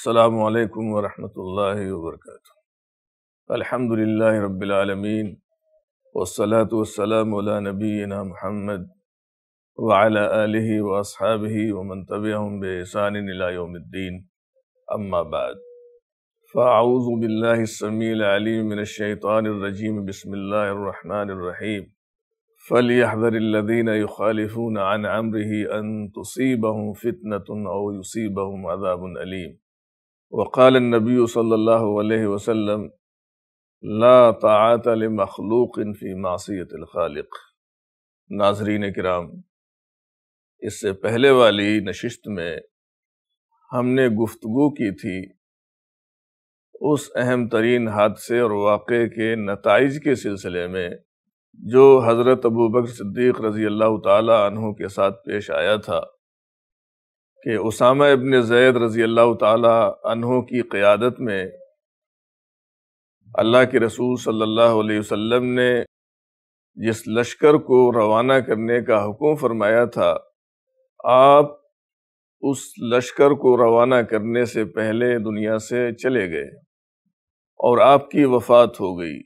السلام عليكم ورحمة الله وبركاته الحمد لله رب العالمين والصلاة والسلام على نبينا محمد وعلى آله وأصحابه ومن تبعهم بإحسان إلى يوم الدين أما بعد فأعوذ بالله السميع العليم من الشيطان الرجيم بسم الله الرحمن الرحيم فليحذر الذين يخالفون عن امره ان تصيبهم فتنه او يصيبهم عذاب اليم वक़ाल नबी सल्ला वसम ला तात मखलूक फ़ी मासीतलख़ालक नाजरीन कराम इससे पहले वाली नशिस्त में हमने गुफ्तु की थी उस अहम तरीन हादसे और वाक़े के नतज के सिलसिले में जो हज़रत अबू बकर सिद्दीक़ रज़ी अल्लाह तहों के साथ पेश आया था कि उसामा इबन जैद रज़ी अल्लाह तहों की क़्यादत में अल्लाह के रसूल सल्लल्लाहु अलैहि वसल्लम ने जिस लश्कर को रवाना करने का हुक्म फरमाया था आप उस लश्कर को रवाना करने से पहले दुनिया से चले गए और आपकी वफात हो गई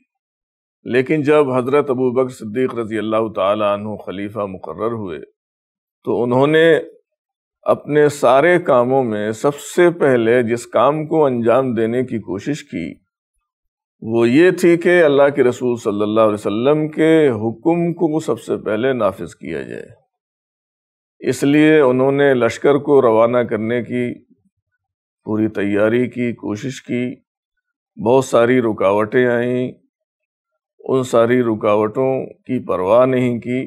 लेकिन जब हज़रत अबू बकर सिद्दीक़ रज़ी अल्लाह तहों खलीफ़ा मुकर हुए तो उन्होंने अपने सारे कामों में सबसे पहले जिस काम को अंजाम देने की कोशिश की वो ये थी कि अल्लाह के रसूल सल्लल्लाहु अलैहि वसल्लम के हुक्म को सबसे पहले नाफिज किया जाए इसलिए उन्होंने लश्कर को रवाना करने की पूरी तैयारी की कोशिश की बहुत सारी रुकावटें आईं उन सारी रुकावटों की परवाह नहीं की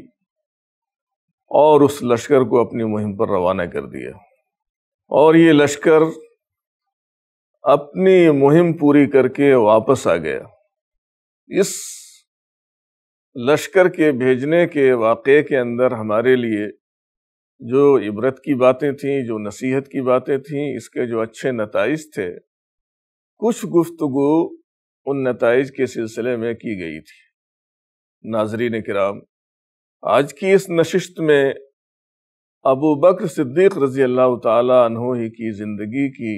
और उस लश्कर को अपनी मुहिम पर रवाना कर दिया और ये लश्कर अपनी मुहिम पूरी करके वापस आ गया इस लश्कर के भेजने के वाक़े के अंदर हमारे लिए जो इबरत की बातें थीं जो नसीहत की बातें थीं इसके जो अच्छे नतज थे कुछ गुफ्तगु उन नतज के सिलसिले में की गई थी नाजरीन कराम आज की इस नशिश्त में अबू बकर सिद्दीक रज़ी अल्लाह तु ही की ज़िंदगी की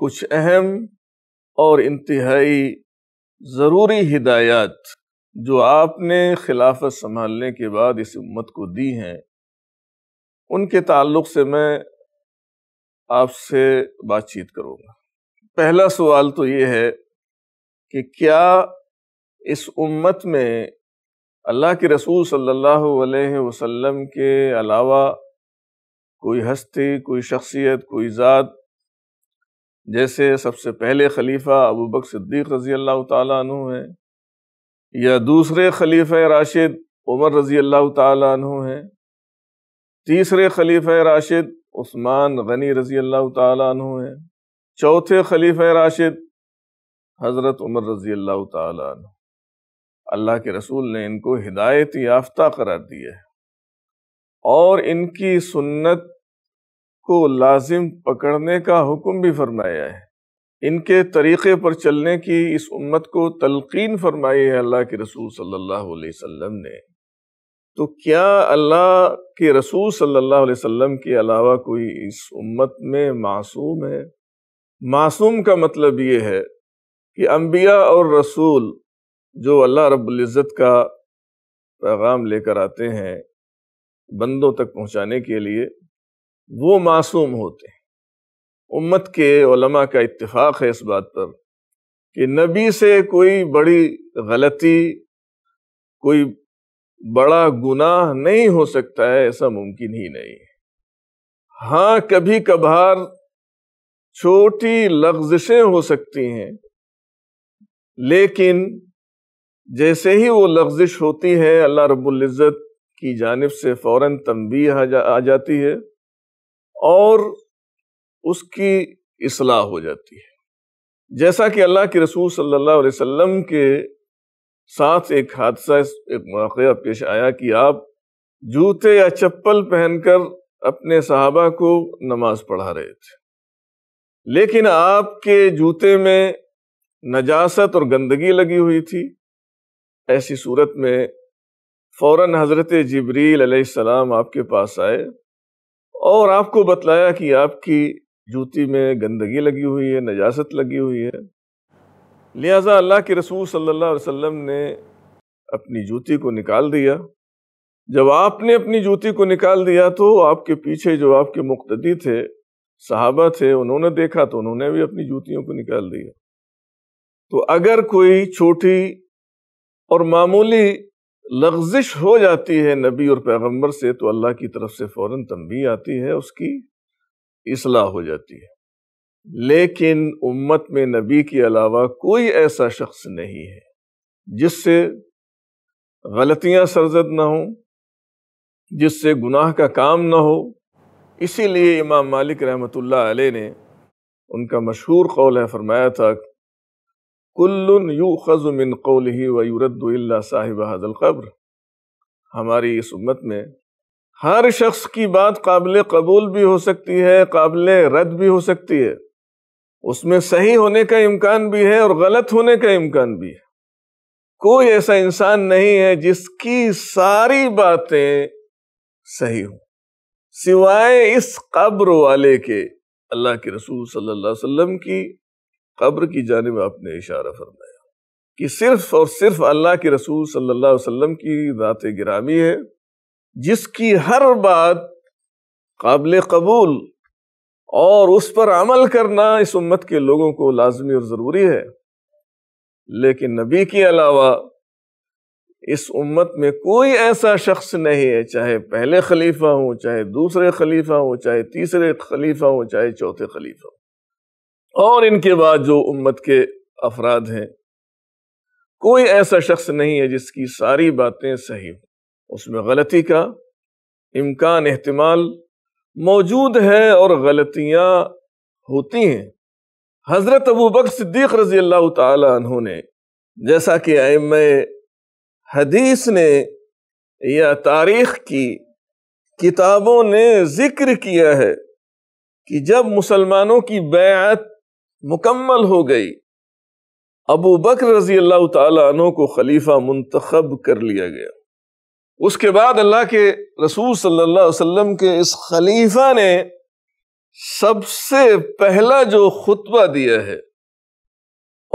कुछ अहम और इंतहाई ज़रूरी हिदायत जो आपने खिलाफत संभालने के बाद इस उम्मत को दी हैं उनके ताल्लुक से मैं आपसे बातचीत करूँगा पहला सवाल तो ये है कि क्या इस उम्मत में अल्लाह के रसूल सल्लल्लाहु अलैहि वसल्लम के अलावा कोई हस्ती कोई शख्सियत कोई ज़ात जैसे सबसे पहले खलीफा अबू बक सिद्दीक रज़ी अल्लाह तु हैं या दूसरे खलीफ राशिद उमर रज़ी अल्लाह तु हैं तीसरे खलीफ राशिद उस्मान गनी रज़ी अल्लाह तु हैं चौथे खलीफ राशिद हज़रत उमर रज़ी अल्लाह तु अल्लाह के रसूल ने इनको हिदायत याफ्ता करार दिया है और इनकी सुन्नत को लाजिम पकड़ने का हुक्म भी फरमाया है इनके तरीक़े पर चलने की इस उम्मत को तलकीन फरमाई है अल्लाह के रसूल सल्लल्लाहु अलैहि वसल्लम ने तो क्या अल्लाह के रसूल सल्लल्लाहु अलैहि वसल्लम के अलावा कोई इस उम्मत में मासूम है मासूम का मतलब ये है कि अम्बिया और रसूल जो अल्लाह रब्ज़त का पैगाम लेकर आते हैं बंदों तक पहुँचाने के लिए वो मासूम होते हैं उम्मत के उलमा का इतफ़ाक़ है इस बात पर कि नबी से कोई बड़ी गलती कोई बड़ा गुनाह नहीं हो सकता है ऐसा मुमकिन ही नहीं हाँ कभी कभार छोटी लफ्जिशें हो सकती हैं लेकिन जैसे ही वो लफ्जिश होती है अल्लाह रबुल्ज़त की जानब से फ़ौर तनबी आ, जा, आ जाती है और उसकी असलाह हो जाती है जैसा कि अल्लाह के रसूल सल्लल्लाहु अलैहि वसल्लम के साथ एक हादसा एक मौक़ा पेश आया कि आप जूते या चप्पल पहनकर अपने सहाबा को नमाज पढ़ा रहे थे लेकिन आपके जूते में नजासत और गंदगी लगी हुई थी ऐसी सूरत में फ़ौर हज़रत जबरील सलाम आपके पास आए और आपको बतलाया कि आपकी जूती में गंदगी लगी हुई है नजासत लगी हुई है लिहाजा अल्लाह के रसूल सल्लल्लाहु अलैहि वसल्लम ने अपनी जूती को निकाल दिया जब आपने अपनी जूती को निकाल दिया तो आपके पीछे जो आपके मुख्तदी थे सहाबा थे उन्होंने देखा तो उन्होंने भी अपनी जूतियों को निकाल दिया तो अगर कोई छोटी और मामूली लग्जिश हो जाती है नबी और पैगंबर से तो अल्लाह की तरफ से फ़ौर तंबी आती है उसकी इसलाह हो जाती है लेकिन उम्मत में नबी के अलावा कोई ऐसा शख्स नहीं है जिससे गलतियां सरजद ना हों जिससे गुनाह का काम ना हो इसीलिए इमाम मालिक रहमतुल्लाह अलैह ने उनका मशहूर कौल है फरमाया था कुल्लुन यू खजुमिन कौल ही वयूरद साहिब हजल कब्र हमारी इस उम्मत में हर शख्स की बात काबिल कबूल भी हो सकती है काबिल रद्द भी हो सकती है उसमें सही होने का इम्कान भी है और गलत होने का इम्कान भी है कोई ऐसा इंसान नहीं है जिसकी सारी बातें सही हों सिवाय इस कब्र वाले के अल्लाह के रसूल सल्लल्लाहु अलैहि वसल्लम की कब्र की जानब आपने इशारा फरमाया कि सिर्फ और सिर्फ अल्लाह के रसूल सल्लल्लाहु अलैहि वसल्लम की ज़ात गिरामी है जिसकी हर बात काबिल कबूल और उस पर अमल करना इस उम्मत के लोगों को लाजमी और ज़रूरी है लेकिन नबी के अलावा इस उम्मत में कोई ऐसा शख्स नहीं है चाहे पहले खलीफा हो चाहे दूसरे खलीफा हो चाहे तीसरे खलीफा हो चाहे चौथे खलीफा हो और इनके बाद जो उम्मत के अफराद हैं कोई ऐसा शख्स नहीं है जिसकी सारी बातें सही हों उसमें गलती का इम्कान अहतमाल मौजूद है और गलतियाँ होती हैं हज़रत अबू बकर सिद्दीक रजी अल्लाह तहों ने जैसा कि आम हदीस ने या तारीख की किताबों ने ज़िक्र किया है कि जब मुसलमानों की बैत मुकम्मल हो गई अबू बकर रजी अल्लाह तु को खलीफा मुंतखब कर लिया गया उसके बाद अल्लाह के रसूल सल्लल्लाहु अलैहि वसल्लम के इस खलीफा ने सबसे पहला जो खुतबा दिया है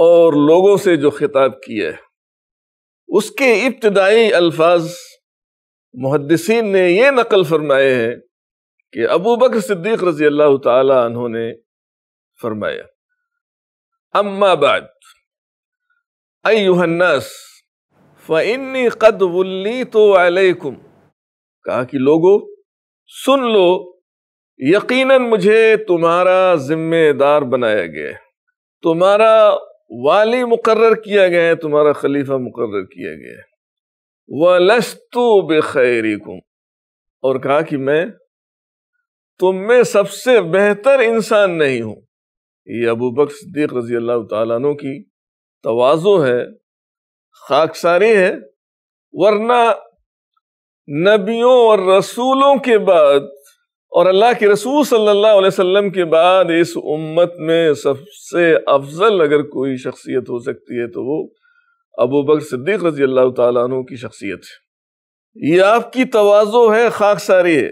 और लोगों से जो खिताब किया है उसके इब्तदाई अल्फाज मुहदसिन ने यह नकल फरमाए हैं कि अबू बकर सिद्दीक रजी अल्लाह तहों ने फरमाया अम्माबाद बाद अयुहन्नास कद वल्ली तो अलैकुम कहा कि लोगो सुन लो यकीनन मुझे तुम्हारा जिम्मेदार बनाया गया है तुम्हारा वाली मुकर्र किया गया है तुम्हारा खलीफा मुकर्र किया गया है व लस्तु और कहा कि मैं तुम में सबसे बेहतर इंसान नहीं हूं ये अबू बकर सिद्दीक रजी अल्लाह तु की तोज़ो है खाकसारी है वरना नबियों और रसूलों के बाद और अल्लाह के रसूल सल्लल्लाहु अलैहि वसल्लम के बाद इस उम्मत में सबसे अफजल अगर कोई शख्सियत हो सकती है तो वो अबू बकर सिद्दीक रजी अल्लाह तु की शख्सियत है ये आपकी तोज़ो है खाकसारी है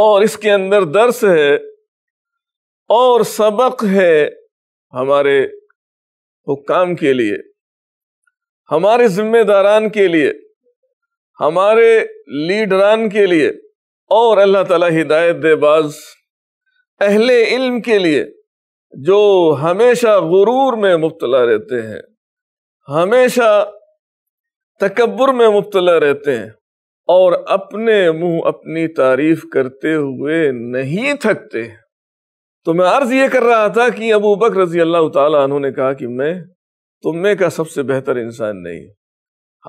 और इसके अंदर दर्स है और सबक है हमारे हुक्काम के लिए हमारे जिम्मेदारान के लिए हमारे लीडरान के लिए और अल्लाह ताला हिदायत दे बाज अहले इल्म के लिए जो हमेशा गुरूर में मुब्तला रहते हैं हमेशा तकबर में मुब्तला रहते हैं और अपने मुंह अपनी तारीफ करते हुए नहीं थकते हैं तो मैं अर्ज ये कर रहा था कि अबू बकर रजी अल्लाह तु ने कहा कि मैं तुम्हे का सबसे बेहतर इंसान नहीं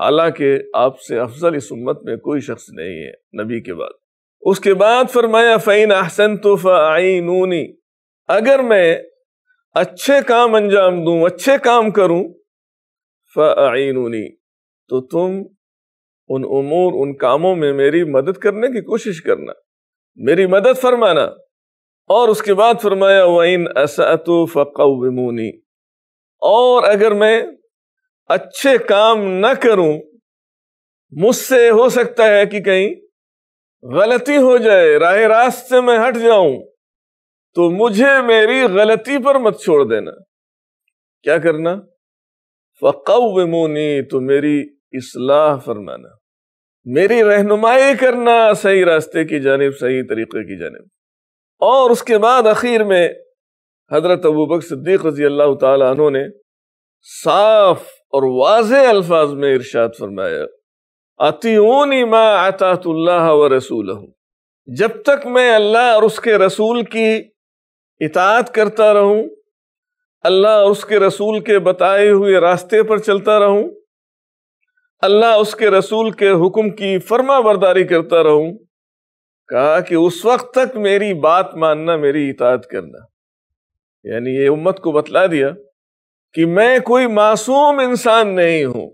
हालांकि आपसे अफजल इस उम्मत में कोई शख्स नहीं है नबी के बाद उसके बाद फरमाया फ़ैन अहसन तो फ़ाइनूनी अगर मैं अच्छे काम अंजाम दूं अच्छे काम करूं फ़ाइनूनी तो तुम उन उमूर उन कामों में मेरी मदद करने की कोशिश करना मेरी मदद फरमाना और उसके बाद फरमाया वाइन असअतु फ़कौमूनी और अगर मैं अच्छे काम न करूं मुझसे हो सकता है कि कहीं गलती हो जाए राह रास्त से मैं हट जाऊं तो मुझे मेरी गलती पर मत छोड़ देना क्या करना फ़कौमूनी तो मेरी इसलाह फरमाना मेरी रहनुमाई करना सही रास्ते की जानब सही तरीके की जानब और उसके बाद आखिर में हजरत अबू बक सिद्दीक रजी अल्लाह तु ने साफ और वाज अल्फाज में इरशाद फरमाया अतिऊनी मा अतातुल्लाह व रसूल जब तक मैं अल्लाह और उसके रसूल की इतात करता रहूं अल्लाह और उसके रसूल के बताए हुए रास्ते पर चलता रहूं अल्लाह उसके रसूल के हुक्म की फर्मा बरदारी करता रहूं कहा कि उस वक्त तक मेरी बात मानना मेरी इताद करना यानी ये उम्मत को बतला दिया कि मैं कोई मासूम इंसान नहीं हूं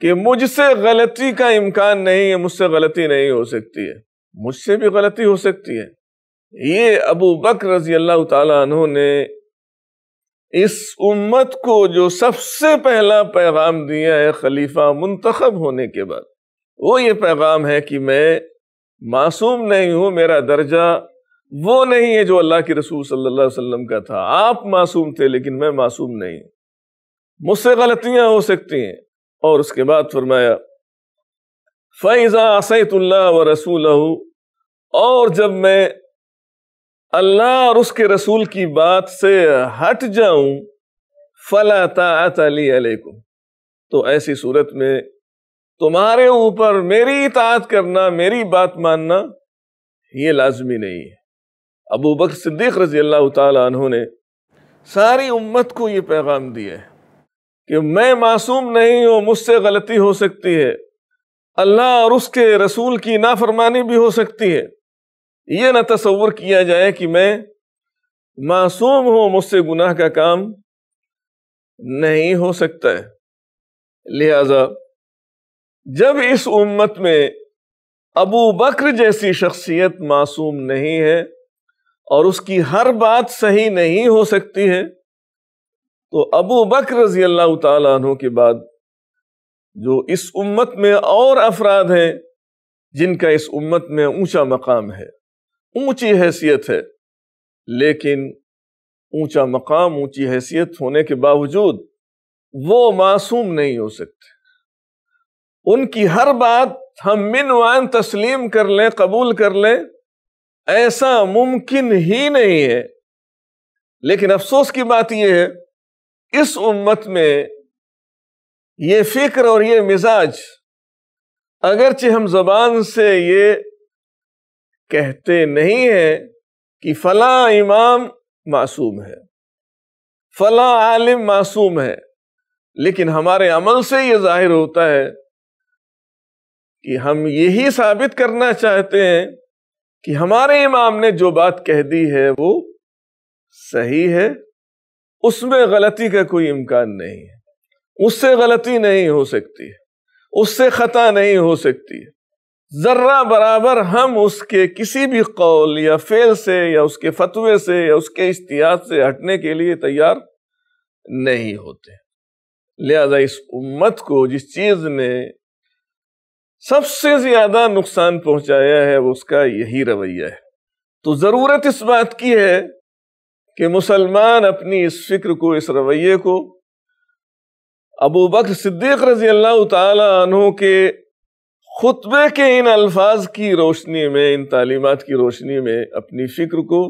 कि मुझसे गलती का इम्कान नहीं है मुझसे गलती नहीं हो सकती है मुझसे भी गलती हो सकती है ये अबू बकर रजी अल्लाह तु ने इस उम्मत को जो सबसे पहला पैगाम दिया है खलीफा मुंतखब होने के बाद वो ये पैगाम है कि मैं मासूम नहीं हूं मेरा दर्जा वो नहीं है जो अल्लाह के रसूल सल्लल्लाहु अलैहि वसल्लम का था आप मासूम थे लेकिन मैं मासूम नहीं मुझसे गलतियां हो सकती हैं और उसके बाद फरमाया फ़ैज़ा असैतुल्ला व रसूल और जब मैं अल्लाह और उसके रसूल की बात से हट जाऊं फला ताली अलैकुम तो ऐसी सूरत में तुम्हारे ऊपर मेरी इतात करना मेरी बात मानना ये लाजमी नहीं है अबू बकर सिद्दीक रजी अल्लाह तु ने सारी उम्मत को ये पैगाम दिया है कि मैं मासूम नहीं हूँ मुझसे गलती हो सकती है अल्लाह और उसके रसूल की नाफरमानी भी हो सकती है ये ना तस्वर किया जाए कि मैं मासूम हूँ मुझसे गुनाह का काम नहीं हो सकता है लिहाजा जब इस उम्मत में अबू बकर जैसी शख्सियत मासूम नहीं है और उसकी हर बात सही नहीं हो सकती है तो अबू बकर रजी अल्लाह तु के बाद जो इस उम्मत में और अफराद हैं जिनका इस उम्मत में ऊंचा मकाम है ऊंची हैसियत है लेकिन ऊंचा मकाम ऊंची हैसियत होने के बावजूद वो मासूम नहीं हो सकते उनकी हर बात हम मिनवान तस्लीम कर लें कबूल कर लें ऐसा मुमकिन ही नहीं है लेकिन अफसोस की बात यह है इस उम्मत में ये फिक्र और ये मिजाज अगरचे हम जबान से ये कहते नहीं हैं कि फला इमाम मासूम है फला आलिम मासूम है लेकिन हमारे अमल से ये जाहिर होता है कि हम यही साबित करना चाहते हैं कि हमारे इमाम ने जो बात कह दी है वो सही है उसमें गलती का कोई इम्कान नहीं है उससे गलती नहीं हो सकती उससे ख़ता नहीं हो सकती ज़र्रा बराबर हम उसके किसी भी कौल या फेल से या उसके फतवे से या उसके इश्तियात से हटने के लिए तैयार नहीं होते लिहाजा इस उम्मत को जिस चीज़ ने सबसे ज्यादा नुकसान पहुंचाया है उसका यही रवैया है तो जरूरत इस बात की है कि मुसलमान अपनी इस फिक्र को इस रवैये को अबू बकर सिद्दीक रजी अल्लाह के खुतबे के इन अल्फाज की रोशनी में इन तालीमत की रोशनी में अपनी फिक्र को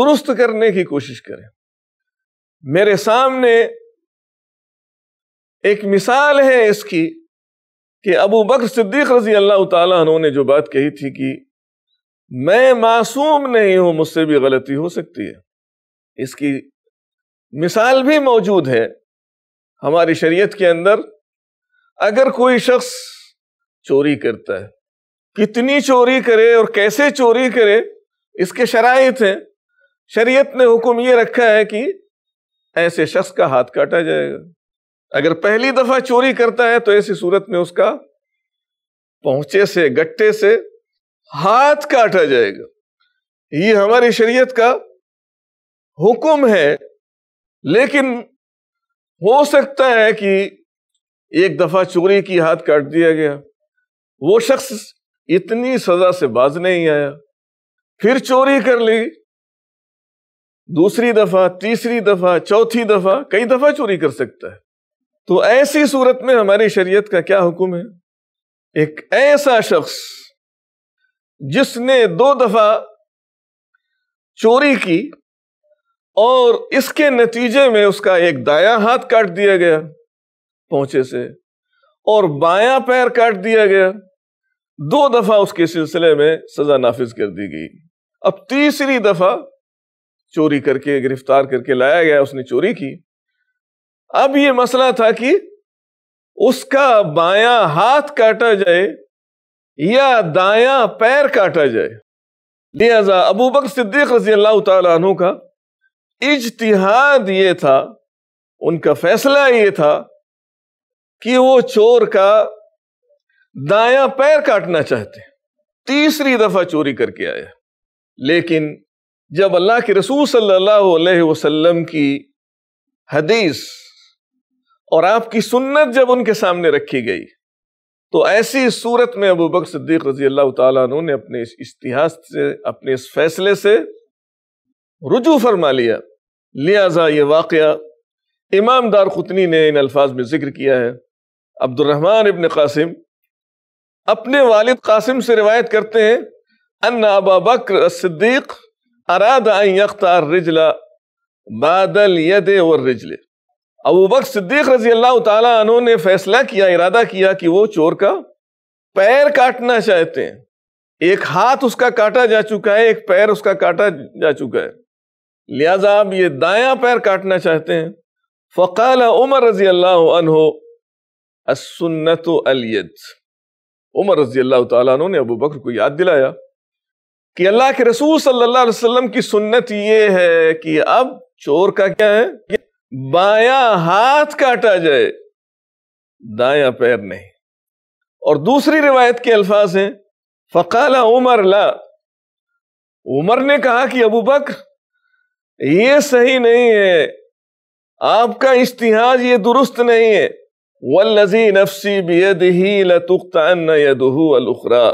दुरुस्त करने की कोशिश करें मेरे सामने एक मिसाल है इसकी कि अबू बकर सिद्दीक रजी अल्लाह तु जो बात कही थी कि मैं मासूम नहीं हूं मुझसे भी गलती हो सकती है इसकी मिसाल भी मौजूद है हमारी शरीयत के अंदर अगर कोई शख्स चोरी करता है कितनी चोरी करे और कैसे चोरी करे इसके शराइत हैं शरीयत ने हुक्म ये रखा है कि ऐसे शख्स का हाथ काटा जाएगा अगर पहली दफा चोरी करता है तो ऐसी सूरत में उसका पहुंचे से गट्टे से हाथ काटा जाएगा ये हमारी शरीयत का हुक्म है लेकिन हो सकता है कि एक दफा चोरी की हाथ काट दिया गया वो शख्स इतनी सजा से बाज नहीं आया फिर चोरी कर ली दूसरी दफा तीसरी दफा चौथी दफा कई दफा चोरी कर सकता है तो ऐसी सूरत में हमारी शरीयत का क्या हुक्म है एक ऐसा शख्स जिसने दो दफा चोरी की और इसके नतीजे में उसका एक दाया हाथ काट दिया गया पहुंचे से और बायां पैर काट दिया गया दो दफा उसके सिलसिले में सजा नाफिज कर दी गई अब तीसरी दफा चोरी करके गिरफ्तार करके लाया गया उसने चोरी की अब ये मसला था कि उसका बाया हाथ काटा जाए या दाया पैर काटा जाए लिहाजा अबू सिद्दीक रजी अल्लाह तु का इजतिहाद ये था उनका फैसला ये था कि वो चोर का दाया पैर काटना चाहते तीसरी दफा चोरी करके आया लेकिन जब अल्लाह के रसूल सल्लल्लाहु अलैहि वसल्लम की हदीस और आपकी सुन्नत जब उनके सामने रखी गई तो ऐसी सूरत में अबू बकर सिद्दीक रजी अल्लाह तु ने अपने इस इतिहास से अपने इस फैसले से रुजू फरमा लिया लिहाजा ये वाक़ इमाम दार खुतनी ने इन अल्फाज में जिक्र किया है अब्दुलरहमान इबन कासिम अपने वालिद कासिम से रिवायत करते हैं अन अबा बकर सिद्दीक अराद यख्तार रिजला बादल यदे और रिजले अबू बक सिद्दीक रजी अल्लाह तु ने फैसला किया इरादा किया कि वो चोर का पैर काटना चाहते हैं एक हाथ उसका काटा जा चुका है एक पैर उसका काटा जा चुका है लिहाजा आप ये दाया पैर काटना चाहते हैं फ़काल उमर रजी अल्लाह अनहो असन्नत अलियद उमर रजी अल्लाह तु ने अबू बकर को याद दिलाया कि अल्लाह के रसूल सल्लल्लाहु अलैहि वसल्लम की सुन्नत ये है कि अब चोर का क्या है बाया हाथ काटा जाए दाया पैर नहीं और दूसरी रिवायत के अल्फाज हैं फ़काला उमर ला उमर ने कहा कि अबू बकर ये सही नहीं है आपका इश्तिहाज ये दुरुस्त नहीं है वल्लजी नफसी बेदही लतुख्तानदहू अलुखरा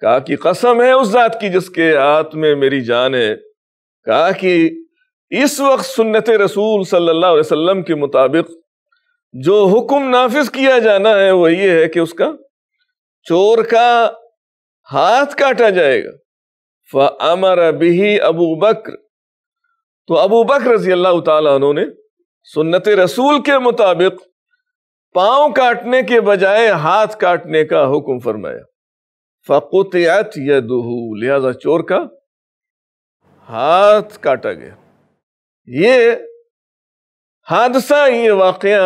कहा कि कसम है उस जात की जिसके हाथ में मेरी जान है कहा कि इस वक्त सुन्नत रसूल सल्लल्लाहु अलैहि वसल्लम के मुताबिक जो हुक्म नाफिज किया जाना है वह ये है कि उसका चोर का हाथ काटा जाएगा फ अमर बिही अबू बकर तो अबू बकर रजी अल्लाह तु ने सुन्नत रसूल के मुताबिक पाँव काटने के बजाय हाथ काटने का हुक्म फरमाया फ़कुतियात यदहू लिहाजा चोर का हाथ काटा गया ये हादसा ये वाकया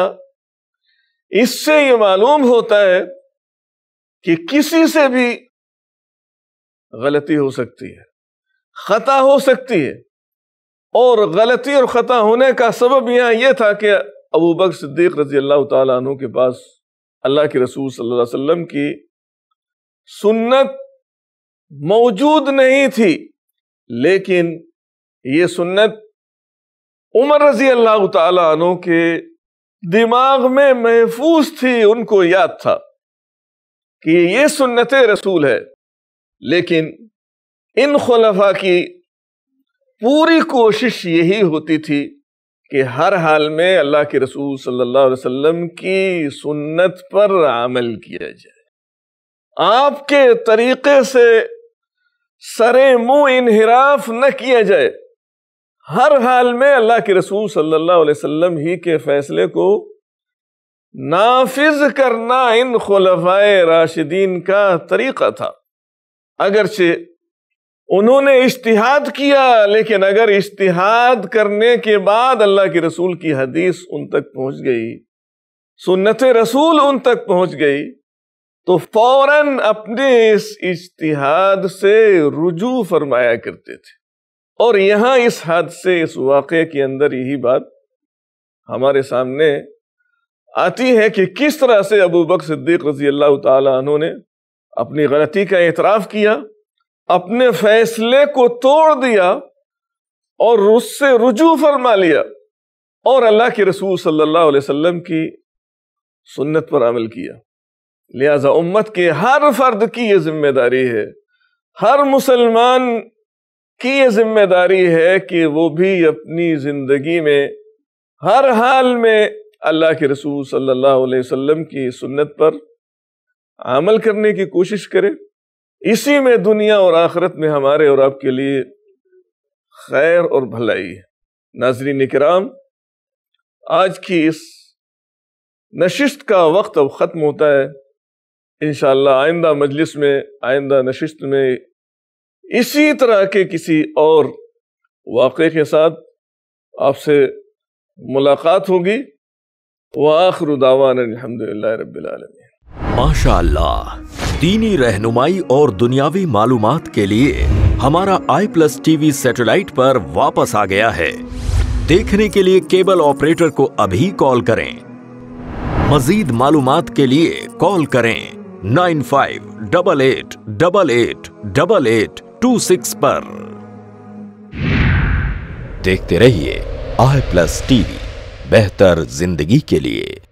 इससे ये मालूम होता है कि किसी से भी गलती हो सकती है ख़ता हो सकती है और गलती और ख़ता होने का सबब यहां यह था कि अबू बक सिद्दीक रजी अल्लाह तु के पास अल्लाह के रसूल सल्लल्लाहु अलैहि वसल्लम की सुन्नत मौजूद नहीं थी लेकिन ये सुन्नत उमर रजी अल्लाह तु के दिमाग में महफूज थी उनको याद था कि ये सुन्नत रसूल है लेकिन इन खलफा की पूरी कोशिश यही होती थी कि हर हाल में अल्लाह के रसूल सल्लल्लाहु अलैहि वसल्लम की सुन्नत पर अमल किया जाए आपके तरीक़े से सरे मुंह इनहराफ न किया जाए हर हाल में अल्लाह के रसूल सल्लल्लाहु अलैहि वसल्लम ही के फैसले को नाफिज करना इन खलफा राशिदीन का तरीका था अगरचे उन्होंने इश्तिहाद किया लेकिन अगर इश्तिहाद करने के बाद अल्लाह के रसूल की हदीस उन तक पहुंच गई सुन्नत रसूल उन तक पहुंच गई तो फौरन अपने इस इश्तिहाद से रुजू फरमाया करते थे और यहाँ इस हादसे इस वाक़े के अंदर यही बात हमारे सामने आती है कि किस तरह से अबू बक सिद्दीक रजी अल्लाह तु ने अपनी गलती का एतराफ़ किया अपने फैसले को तोड़ दिया और उससे रुजू फरमा लिया और अल्लाह के रसूल सल्लल्लाहु अलैहि वसल्लम की सुन्नत पर अमल किया लिहाजा उम्मत के हर फर्द की ये जिम्मेदारी है हर मुसलमान की ये जिम्मेदारी है कि वो भी अपनी ज़िंदगी में हर हाल में अल्लाह के रसूल सल्लल्लाहु अलैहि वसल्लम की सुन्नत पर अमल करने की कोशिश करे इसी में दुनिया और आखरत में हमारे और आपके लिए खैर और भलाई है नाजरीन कराम आज की इस नशिस्त का वक्त अब ख़त्म होता है इन आइंदा मजलिस में आइंदा नशिस्त में इसी तरह के किसी और वाक़े के साथ आपसे मुलाकात होगी वाखर दावान अलहमदिल्ला माशा दीनी रहनुमाई और दुनियावी मालूम के लिए हमारा आई प्लस टीवी सैटेलाइट पर वापस आ गया है देखने के लिए केबल ऑपरेटर को अभी कॉल करें मजीद मालूम के लिए कॉल करें nine five double eight double eight double eight two six पर देखते रहिए आई प्लस टीवी बेहतर जिंदगी के लिए